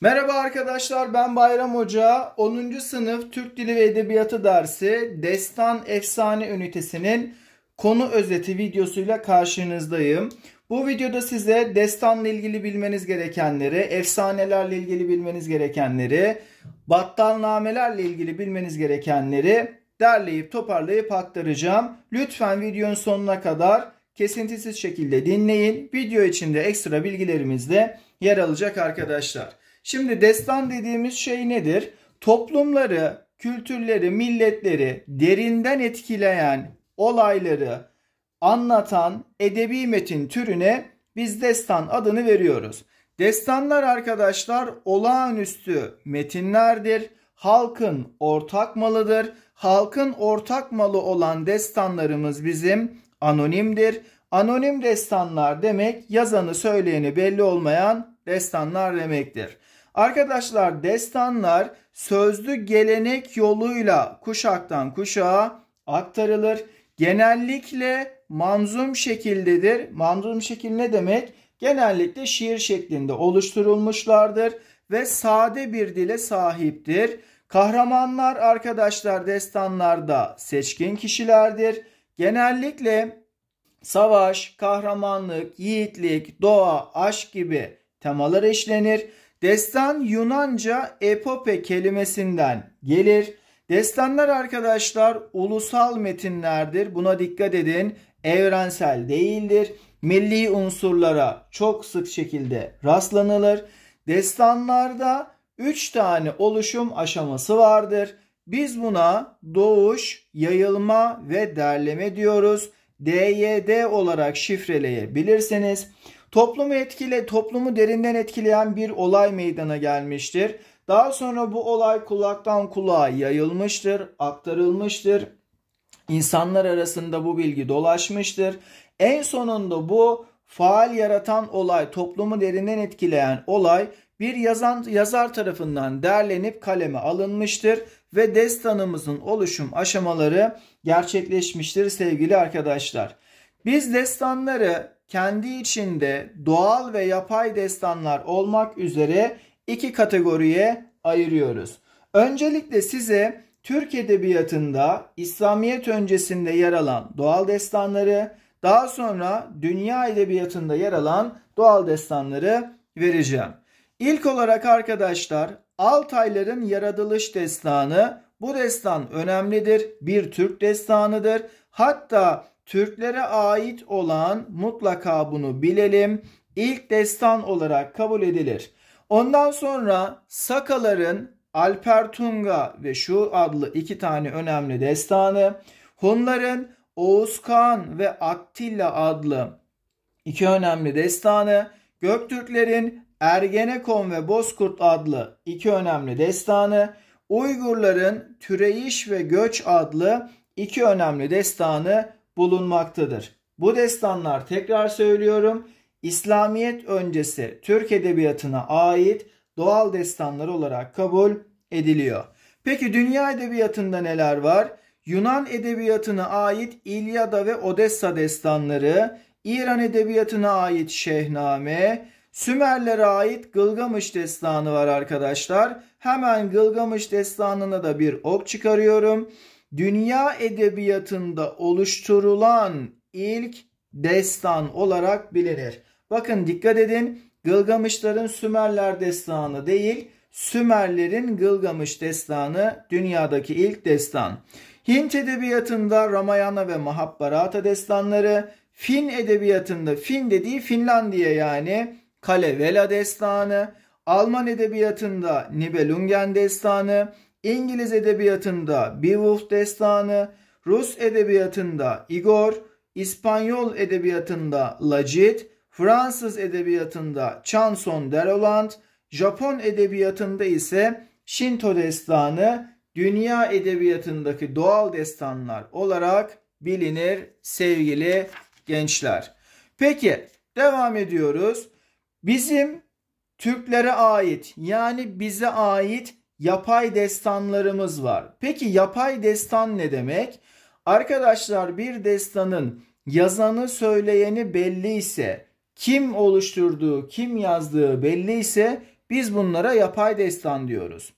Merhaba arkadaşlar ben Bayram Hoca. 10. sınıf Türk Dili ve Edebiyatı dersi Destan Efsane ünitesinin konu özeti videosuyla karşınızdayım. Bu videoda size destanla ilgili bilmeniz gerekenleri, efsanelerle ilgili bilmeniz gerekenleri, battalnamelerle ilgili bilmeniz gerekenleri derleyip toparlayıp aktaracağım. Lütfen videonun sonuna kadar kesintisiz şekilde dinleyin. Video içinde ekstra bilgilerimiz de yer alacak arkadaşlar. Şimdi destan dediğimiz şey nedir? Toplumları, kültürleri, milletleri derinden etkileyen olayları anlatan edebi metin türüne biz destan adını veriyoruz. Destanlar arkadaşlar olağanüstü metinlerdir. Halkın ortak malıdır. Halkın ortak malı olan destanlarımız bizim anonimdir. Anonim destanlar demek yazanı söyleyeni belli olmayan destanlar demektir. Arkadaşlar destanlar sözlü gelenek yoluyla kuşaktan kuşağa aktarılır. Genellikle manzum şekildedir. Manzum şekil ne demek? Genellikle şiir şeklinde oluşturulmuşlardır ve sade bir dile sahiptir. Kahramanlar arkadaşlar destanlarda seçkin kişilerdir. Genellikle savaş, kahramanlık, yiğitlik, doğa, aşk gibi temalar işlenir. Destan Yunanca epope kelimesinden gelir. Destanlar arkadaşlar ulusal metinlerdir. Buna dikkat edin. Evrensel değildir. Milli unsurlara çok sık şekilde rastlanılır. Destanlarda 3 tane oluşum aşaması vardır. Biz buna doğuş, yayılma ve derleme diyoruz. DYD olarak şifreleyebilirsiniz. Toplumu etkile, toplumu derinden etkileyen bir olay meydana gelmiştir. Daha sonra bu olay kulaktan kulağa yayılmıştır, aktarılmıştır. İnsanlar arasında bu bilgi dolaşmıştır. En sonunda bu faal yaratan olay, toplumu derinden etkileyen olay bir yazan, yazar tarafından derlenip kaleme alınmıştır ve destanımızın oluşum aşamaları gerçekleşmiştir sevgili arkadaşlar. Biz destanları kendi içinde doğal ve yapay destanlar olmak üzere iki kategoriye ayırıyoruz. Öncelikle size Türk edebiyatında İslamiyet öncesinde yer alan doğal destanları, daha sonra dünya edebiyatında yer alan doğal destanları vereceğim. İlk olarak arkadaşlar Altayların yaratılış destanı bu destan önemlidir. Bir Türk destanıdır. Hatta Türklere ait olan mutlaka bunu bilelim. İlk destan olarak kabul edilir. Ondan sonra Sakaların Alpertunga ve şu adlı iki tane önemli destanı, Hunların Oğuzkan ve Attila adlı iki önemli destanı, Göktürklerin Ergenekon ve Bozkurt adlı iki önemli destanı, Uygurların Türeyiş ve Göç adlı iki önemli destanı bulunmaktadır. Bu destanlar tekrar söylüyorum İslamiyet öncesi Türk edebiyatına ait doğal destanlar olarak kabul ediliyor. Peki dünya edebiyatında neler var? Yunan edebiyatına ait İlyada ve Odessa destanları, İran edebiyatına ait Şehname, Sümerlere ait Gılgamış destanı var arkadaşlar. Hemen Gılgamış destanına da bir ok çıkarıyorum dünya edebiyatında oluşturulan ilk destan olarak bilinir. Bakın dikkat edin Gılgamışların Sümerler destanı değil Sümerlerin Gılgamış destanı dünyadaki ilk destan. Hint edebiyatında Ramayana ve Mahabharata destanları, Fin edebiyatında Fin dediği Finlandiya yani Kalevela destanı, Alman edebiyatında Nibelungen destanı, İngiliz edebiyatında Beowulf destanı, Rus edebiyatında Igor, İspanyol edebiyatında Lacit, Fransız edebiyatında Chanson Deroland, Japon edebiyatında ise Shinto destanı dünya edebiyatındaki doğal destanlar olarak bilinir sevgili gençler. Peki devam ediyoruz. Bizim Türklere ait yani bize ait yapay destanlarımız var. Peki yapay destan ne demek? Arkadaşlar bir destanın yazanı söyleyeni belli ise, kim oluşturduğu, kim yazdığı belli ise biz bunlara yapay destan diyoruz.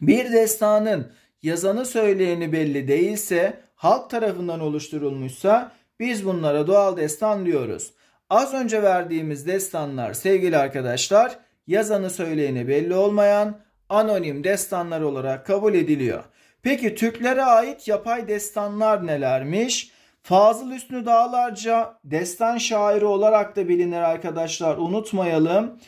Bir destanın yazanı söyleyeni belli değilse, halk tarafından oluşturulmuşsa biz bunlara doğal destan diyoruz. Az önce verdiğimiz destanlar sevgili arkadaşlar yazanı söyleyeni belli olmayan, anonim destanlar olarak kabul ediliyor. Peki Türklere ait yapay destanlar nelermiş? Fazıl Üstü Dağlarca destan şairi olarak da bilinir arkadaşlar unutmayalım.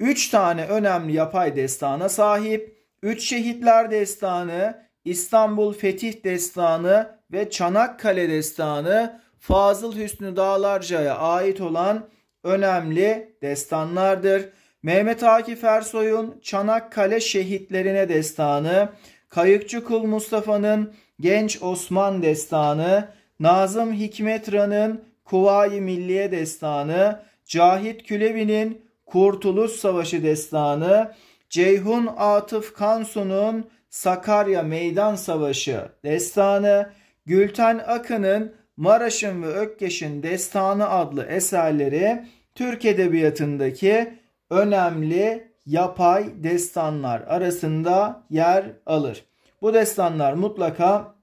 3 tane önemli yapay destana sahip. 3 Şehitler Destanı, İstanbul Fetih Destanı ve Çanakkale Destanı Fazıl Hüsnü Dağlarca'ya ait olan önemli destanlardır. Mehmet Akif Ersoy'un Çanakkale Şehitlerine Destanı, Kayıkçı Kul Mustafa'nın Genç Osman Destanı, Nazım Hikmet Ran'ın Kuvayi Milliye Destanı, Cahit Külevi'nin Kurtuluş Savaşı Destanı, Ceyhun Atıf Kansu'nun Sakarya Meydan Savaşı Destanı, Gülten Akın'ın Maraş'ın ve Ökkeş'in Destanı adlı eserleri Türk Edebiyatı'ndaki önemli yapay destanlar arasında yer alır. Bu destanlar mutlaka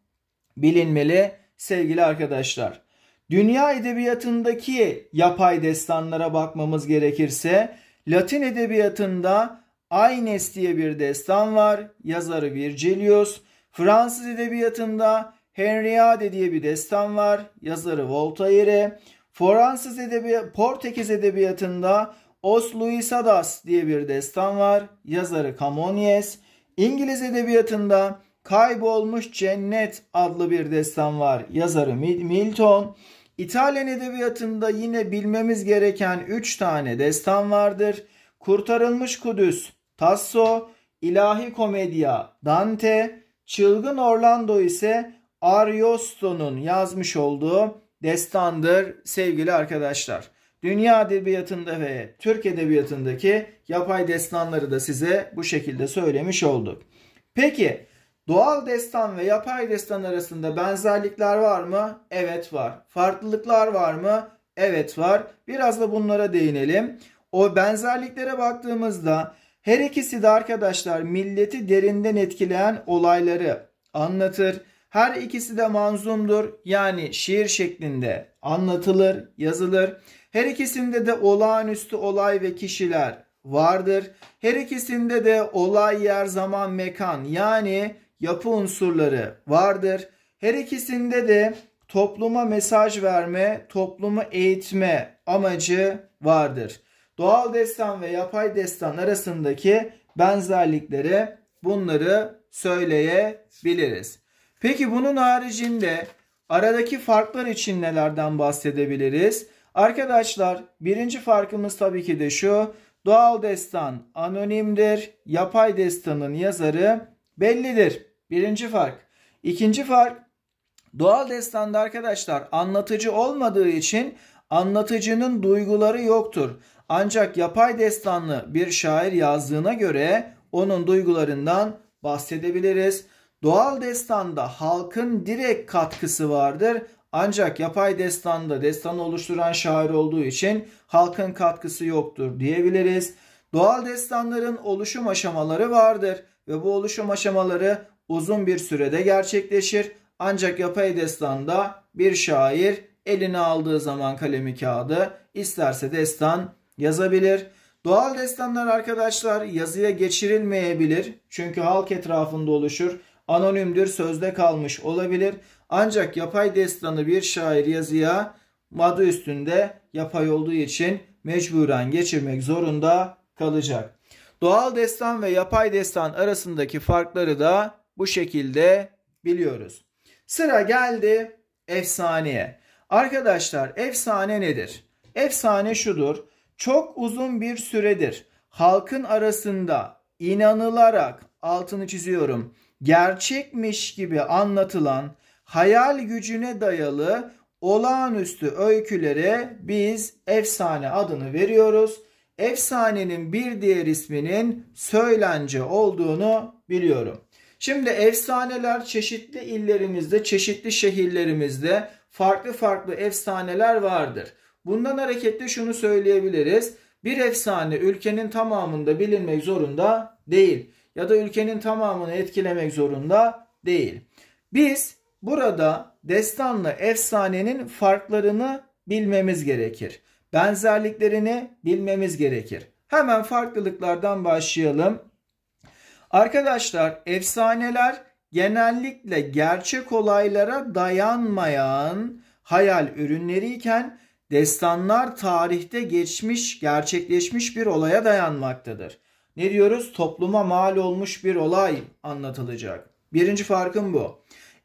bilinmeli sevgili arkadaşlar. Dünya edebiyatındaki yapay destanlara bakmamız gerekirse Latin edebiyatında Aines diye bir destan var. Yazarı Virgilius. Fransız edebiyatında Henriade diye bir destan var. Yazarı Voltaire. Fransız edebiyat, Portekiz edebiyatında Os Luisadas diye bir destan var. Yazarı Camonies. İngiliz edebiyatında Kaybolmuş Cennet adlı bir destan var. Yazarı Milton. İtalyan edebiyatında yine bilmemiz gereken 3 tane destan vardır. Kurtarılmış Kudüs, Tasso, İlahi Komedya, Dante, Çılgın Orlando ise Ariosto'nun yazmış olduğu destandır sevgili arkadaşlar. Dünya edebiyatında ve Türk edebiyatındaki yapay destanları da size bu şekilde söylemiş olduk. Peki doğal destan ve yapay destan arasında benzerlikler var mı? Evet var. Farklılıklar var mı? Evet var. Biraz da bunlara değinelim. O benzerliklere baktığımızda her ikisi de arkadaşlar milleti derinden etkileyen olayları anlatır her ikisi de manzumdur. Yani şiir şeklinde anlatılır, yazılır. Her ikisinde de olağanüstü olay ve kişiler vardır. Her ikisinde de olay, yer, zaman, mekan yani yapı unsurları vardır. Her ikisinde de topluma mesaj verme, toplumu eğitme amacı vardır. Doğal destan ve yapay destan arasındaki benzerlikleri bunları söyleyebiliriz. Peki bunun haricinde aradaki farklar için nelerden bahsedebiliriz? Arkadaşlar birinci farkımız tabii ki de şu. Doğal destan anonimdir. Yapay destanın yazarı bellidir. Birinci fark. İkinci fark doğal destanda arkadaşlar anlatıcı olmadığı için anlatıcının duyguları yoktur. Ancak yapay destanlı bir şair yazdığına göre onun duygularından bahsedebiliriz. Doğal destanda halkın direkt katkısı vardır. Ancak yapay destanda destanı oluşturan şair olduğu için halkın katkısı yoktur diyebiliriz. Doğal destanların oluşum aşamaları vardır ve bu oluşum aşamaları uzun bir sürede gerçekleşir. Ancak yapay destanda bir şair eline aldığı zaman kalemi kağıdı isterse destan yazabilir. Doğal destanlar arkadaşlar yazıya geçirilmeyebilir. Çünkü halk etrafında oluşur anonimdir, sözde kalmış olabilir. Ancak yapay destanı bir şair yazıya adı üstünde yapay olduğu için mecburen geçirmek zorunda kalacak. Doğal destan ve yapay destan arasındaki farkları da bu şekilde biliyoruz. Sıra geldi efsaneye. Arkadaşlar efsane nedir? Efsane şudur. Çok uzun bir süredir halkın arasında inanılarak altını çiziyorum gerçekmiş gibi anlatılan hayal gücüne dayalı olağanüstü öykülere biz efsane adını veriyoruz. Efsanenin bir diğer isminin söylence olduğunu biliyorum. Şimdi efsaneler çeşitli illerimizde, çeşitli şehirlerimizde farklı farklı efsaneler vardır. Bundan hareketle şunu söyleyebiliriz. Bir efsane ülkenin tamamında bilinmek zorunda değil ya da ülkenin tamamını etkilemek zorunda değil. Biz burada destanlı efsanenin farklarını bilmemiz gerekir. Benzerliklerini bilmemiz gerekir. Hemen farklılıklardan başlayalım. Arkadaşlar efsaneler genellikle gerçek olaylara dayanmayan hayal ürünleriyken destanlar tarihte geçmiş gerçekleşmiş bir olaya dayanmaktadır ne diyoruz? Topluma mal olmuş bir olay anlatılacak. Birinci farkım bu.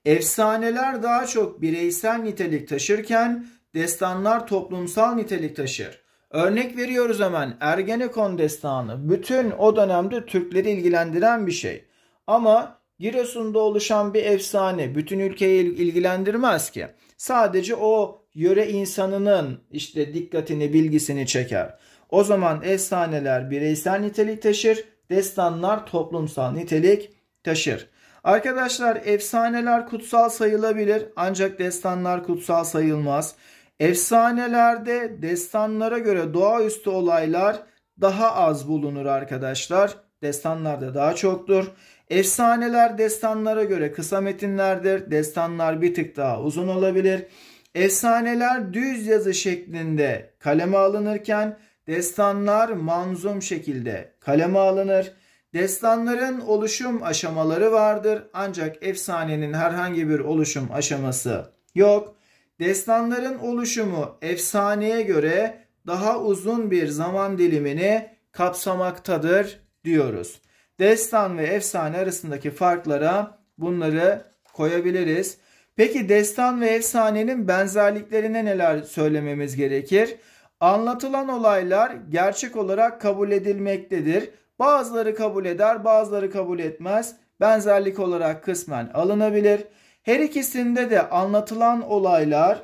Efsaneler daha çok bireysel nitelik taşırken destanlar toplumsal nitelik taşır. Örnek veriyoruz hemen Ergenekon destanı bütün o dönemde Türkleri ilgilendiren bir şey. Ama Giresun'da oluşan bir efsane bütün ülkeyi ilgilendirmez ki. Sadece o yöre insanının işte dikkatini, bilgisini çeker. O zaman efsaneler bireysel nitelik taşır, destanlar toplumsal nitelik taşır. Arkadaşlar efsaneler kutsal sayılabilir ancak destanlar kutsal sayılmaz. Efsanelerde destanlara göre doğaüstü olaylar daha az bulunur arkadaşlar. Destanlarda daha çoktur. Efsaneler destanlara göre kısa metinlerdir. Destanlar bir tık daha uzun olabilir. Efsaneler düz yazı şeklinde kaleme alınırken Destanlar manzum şekilde kaleme alınır. Destanların oluşum aşamaları vardır ancak efsanenin herhangi bir oluşum aşaması yok. Destanların oluşumu efsaneye göre daha uzun bir zaman dilimini kapsamaktadır diyoruz. Destan ve efsane arasındaki farklara bunları koyabiliriz. Peki destan ve efsanenin benzerliklerine neler söylememiz gerekir? Anlatılan olaylar gerçek olarak kabul edilmektedir. Bazıları kabul eder, bazıları kabul etmez. Benzerlik olarak kısmen alınabilir. Her ikisinde de anlatılan olaylar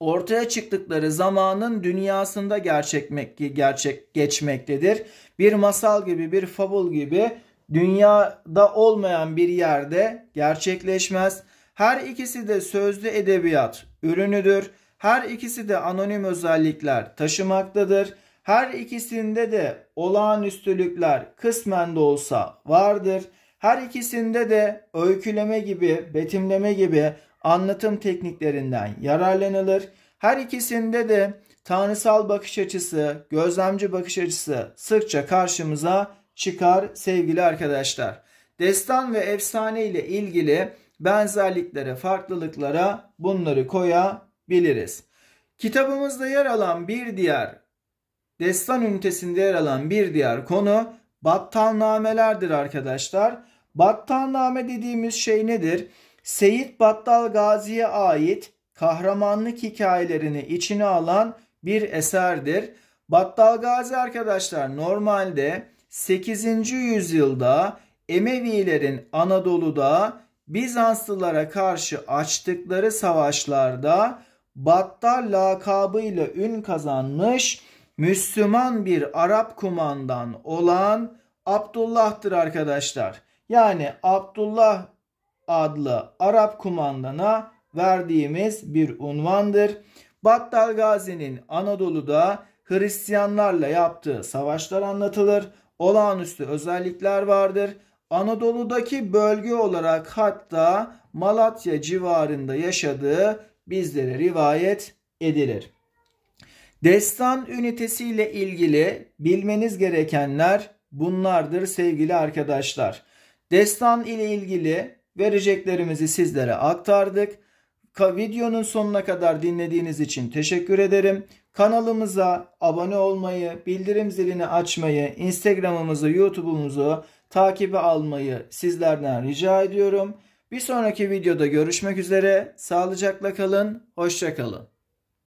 ortaya çıktıkları zamanın dünyasında gerçekmek, gerçek geçmektedir. Bir masal gibi, bir fabul gibi dünyada olmayan bir yerde gerçekleşmez. Her ikisi de sözlü edebiyat ürünüdür. Her ikisi de anonim özellikler taşımaktadır. Her ikisinde de olağanüstülükler kısmen de olsa vardır. Her ikisinde de öyküleme gibi, betimleme gibi anlatım tekniklerinden yararlanılır. Her ikisinde de tanrısal bakış açısı, gözlemci bakış açısı sıkça karşımıza çıkar sevgili arkadaşlar. Destan ve efsane ile ilgili benzerliklere, farklılıklara bunları koyabiliriz biliriz. Kitabımızda yer alan bir diğer destan ünitesinde yer alan bir diğer konu battalnamelerdir arkadaşlar. Battalname dediğimiz şey nedir? Seyit Battal Gazi'ye ait kahramanlık hikayelerini içine alan bir eserdir. Battal Gazi arkadaşlar normalde 8. yüzyılda Emevilerin Anadolu'da Bizanslılara karşı açtıkları savaşlarda Battal lakabıyla ün kazanmış Müslüman bir Arap kumandan olan Abdullah'tır arkadaşlar. Yani Abdullah adlı Arap kumandana verdiğimiz bir unvandır. Battal Gazi'nin Anadolu'da Hristiyanlarla yaptığı savaşlar anlatılır. Olağanüstü özellikler vardır. Anadolu'daki bölge olarak hatta Malatya civarında yaşadığı bizlere rivayet edilir. Destan ünitesiyle ilgili bilmeniz gerekenler bunlardır sevgili arkadaşlar. Destan ile ilgili vereceklerimizi sizlere aktardık. Videonun sonuna kadar dinlediğiniz için teşekkür ederim. Kanalımıza abone olmayı, bildirim zilini açmayı, Instagram'ımızı, YouTube'umuzu takibe almayı sizlerden rica ediyorum. Bir sonraki videoda görüşmek üzere. Sağlıcakla kalın. Hoşça kalın.